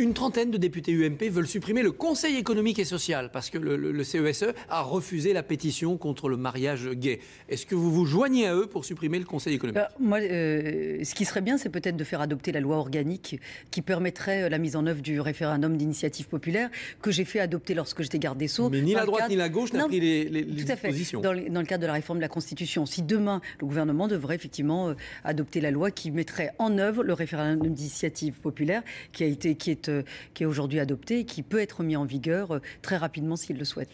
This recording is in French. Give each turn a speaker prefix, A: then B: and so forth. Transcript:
A: Une trentaine de députés UMP veulent supprimer le Conseil économique et social parce que le, CESE e e a refusé la pétition contre le mariage gay. Est-ce que vous vous joignez à eux pour supprimer le Conseil économique
B: ah, Moi, euh, ce qui serait bien, c'est peut-être de faire adopter la loi organique qui permettrait euh, la mise en œuvre du référendum d'initiative populaire que j'ai fait adopter lorsque j'étais garde des Sceaux. Mais ni la droite ni la gauche n'ont pris les, positions. tout À fait. Dans, le cadre de la réforme de la Constitution, si demain le gouvernement devrait effectivement euh, adopter la loi qui mettrait en œuvre le référendum d'initiative populaire qui a été qui est euh, qui est aujourd'hui adopté et qui peut être mis en vigueur euh, très rapidement s'il le souhaite.